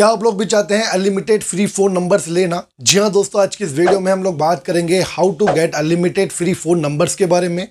क्या आप लोग भी चाहते हैं अनलिमिटेड फ्री फोन नंबर्स लेना जी हाँ दोस्तों आज की इस वीडियो में हम लोग बात करेंगे how to get unlimited free phone numbers के बारे में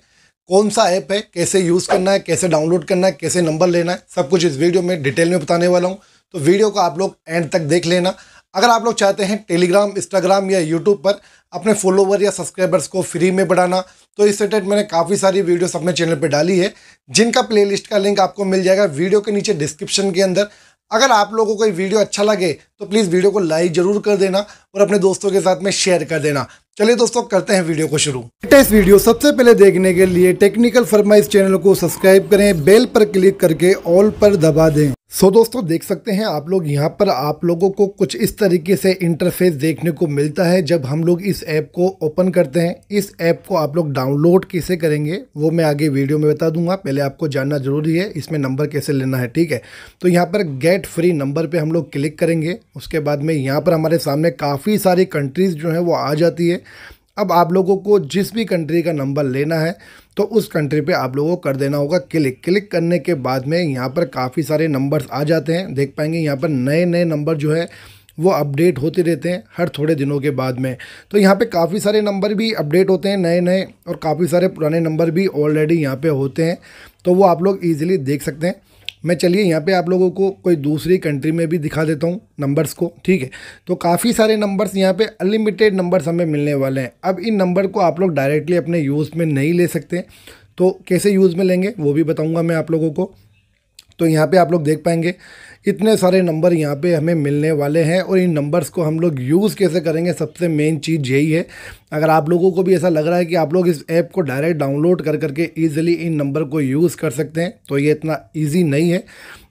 कौन सा ऐप है कैसे यूज़ करना है कैसे डाउनलोड करना है कैसे नंबर लेना है सब कुछ इस वीडियो में डिटेल में बताने वाला हूँ तो वीडियो को आप लोग एंड तक देख लेना अगर आप लोग चाहते हैं टेलीग्राम इंस्टाग्राम या यूट्यूब पर अपने फॉलोवर या सब्सक्राइबर्स को फ्री में बढ़ाना तो इस रिलेटेड मैंने काफ़ी सारी वीडियोस अपने चैनल पर डाली है जिनका प्लेलिस्ट का लिंक आपको मिल जाएगा वीडियो के नीचे डिस्क्रिप्शन के अंदर अगर आप लोगों को ये वीडियो अच्छा लगे तो प्लीज़ वीडियो को लाइक ज़रूर कर देना और अपने दोस्तों के साथ में शेयर कर देना चलिए दोस्तों करते हैं वीडियो को शुरू लेटेस्ट वीडियो सबसे पहले देखने के लिए टेक्निकल फरमाइज चैनल को सब्सक्राइब करें बेल पर क्लिक करके ऑल पर दबा दें सो so, दोस्तों देख सकते हैं आप लोग यहाँ पर आप लोगों को कुछ इस तरीके से इंटरफेस देखने को मिलता है जब हम लोग इस ऐप को ओपन करते हैं इस ऐप को आप लोग डाउनलोड कैसे करेंगे वो मैं आगे वीडियो में बता दूंगा पहले आपको जानना जरूरी है इसमें नंबर कैसे लेना है ठीक है तो यहाँ पर गेट फ्री नंबर पर हम लोग क्लिक करेंगे उसके बाद में यहाँ पर हमारे सामने काफ़ी सारी कंट्रीज़ जो हैं वो आ जाती है अब आप लोगों को जिस भी कंट्री का नंबर लेना है तो उस कंट्री पे आप लोगों को कर देना होगा क्लिक क्लिक करने के बाद में यहाँ पर काफ़ी सारे नंबर्स आ जाते हैं देख पाएंगे यहाँ पर नए नए नंबर जो है वो अपडेट होते रहते हैं हर थोड़े दिनों के बाद में तो यहाँ पे काफ़ी सारे नंबर भी अपडेट होते हैं नए नए और काफ़ी सारे पुराने नंबर भी ऑलरेडी यहाँ पे होते हैं तो वो आप लोग ईजिली देख सकते हैं मैं चलिए यहाँ पे आप लोगों को कोई दूसरी कंट्री में भी दिखा देता हूँ नंबर्स को ठीक है तो काफ़ी सारे नंबर्स यहाँ पे अनलिमिटेड नंबर्स हमें मिलने वाले हैं अब इन नंबर को आप लोग डायरेक्टली अपने यूज़ में नहीं ले सकते तो कैसे यूज़ में लेंगे वो भी बताऊँगा मैं आप लोगों को तो यहाँ पर आप लोग देख पाएंगे इतने सारे नंबर यहाँ पे हमें मिलने वाले हैं और इन नंबर्स को हम लोग यूज़ कैसे करेंगे सबसे मेन चीज़ यही है अगर आप लोगों को भी ऐसा लग रहा है कि आप लोग इस ऐप को डायरेक्ट डाउनलोड कर करके ईजिली इन नंबर को यूज़ कर सकते हैं तो ये इतना ईजी नहीं है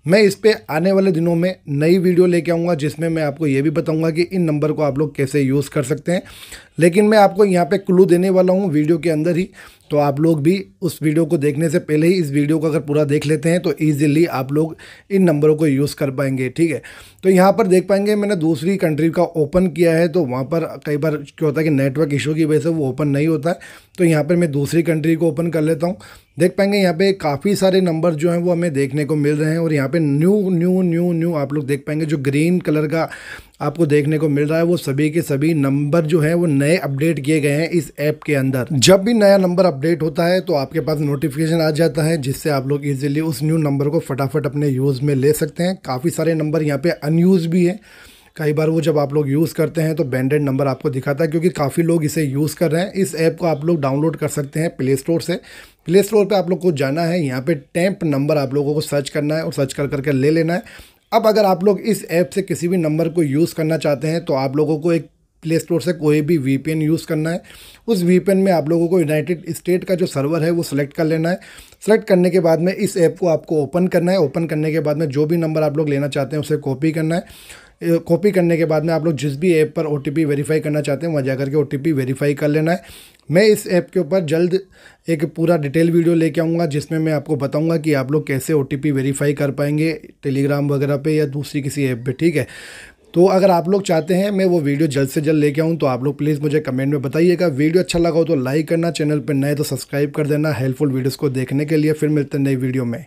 मैं इस पर आने वाले दिनों में नई वीडियो लेके आऊँगा जिसमें मैं आपको ये भी बताऊँगा कि इन नंबर को आप लोग कैसे यूज़ कर सकते हैं लेकिन मैं आपको यहाँ पे क्लू देने वाला हूँ वीडियो के अंदर ही तो आप लोग भी उस वीडियो को देखने से पहले ही इस वीडियो को अगर पूरा देख लेते हैं तो ईजिली आप लोग इन नंबरों को यूज़ कर पाएंगे ठीक है तो यहाँ पर देख पाएंगे मैंने दूसरी कंट्री का ओपन किया है तो वहाँ पर कई बार क्या होता है कि नेटवर्क इशू की वजह से वो ओपन नहीं होता है तो यहाँ पर मैं दूसरी कंट्री को ओपन कर लेता हूँ देख पाएंगे यहाँ पे काफ़ी सारे नंबर जो हैं वो हमें देखने को मिल रहे हैं और यहाँ पे न्यू न्यू न्यू न्यू आप लोग देख पाएंगे जो ग्रीन कलर का आपको देखने को मिल रहा है वो सभी के सभी नंबर जो हैं वो नए अपडेट किए गए हैं इस ऐप के अंदर जब भी नया नंबर अपडेट होता है तो आपके पास नोटिफिकेशन आ जाता है जिससे आप लोग ईजिली उस न्यू नंबर को फटाफट अपने यूज़ में ले सकते हैं काफ़ी सारे नंबर यहाँ पे अनयूज़ भी हैं कई बार वो जब आप लोग यूज़ करते हैं तो बैंडेड नंबर आपको दिखाता है क्योंकि काफ़ी लोग इसे यूज़ कर रहे हैं इस ऐप को आप लोग डाउनलोड कर सकते हैं प्ले स्टोर से प्ले स्टोर पर आप लोग को जाना है यहाँ पर टैंप नंबर आप लोगों को सर्च करना है और सर्च कर करके ले लेना है अब अगर आप लोग इस ऐप से किसी भी नंबर को यूज़ करना चाहते हैं तो आप लोगों को एक प्ले स्टोर से कोई भी वी यूज़ करना है उस वी में आप लोगों को यूनाइटेड स्टेट का जो सर्वर है वो सिलेक्ट कर लेना है सेलेक्ट करने के बाद में इस ऐप को आपको ओपन करना है ओपन करने के बाद में जो भी नंबर आप लोग लेना चाहते हैं उसे कॉपी करना है कॉपी करने के बाद में आप लोग जिस भी ऐप पर ओ टी वेरीफाई करना चाहते हैं वहाँ जा करके ओ टी वेरीफाई कर लेना है मैं इस ऐप के ऊपर जल्द एक पूरा डिटेल वीडियो लेके आऊँगा जिसमें मैं आपको बताऊँगा कि आप लोग कैसे ओ वेरीफाई कर पाएंगे टेलीग्राम वगैरह पे या दूसरी किसी ऐप पर ठीक है तो अगर आप लोग चाहते हैं मैं वो वीडियो जल्द से जल्द लेके आऊँ तो आप लोग प्लीज़ मुझे कमेंट में बताइएगा वीडियो अच्छा लगा हो तो लाइक करना चैनल पर नए तो सब्सक्राइब कर देना हेल्पफुल वीडियोज़ को देखने के लिए फिर मिलते हैं नई वीडियो में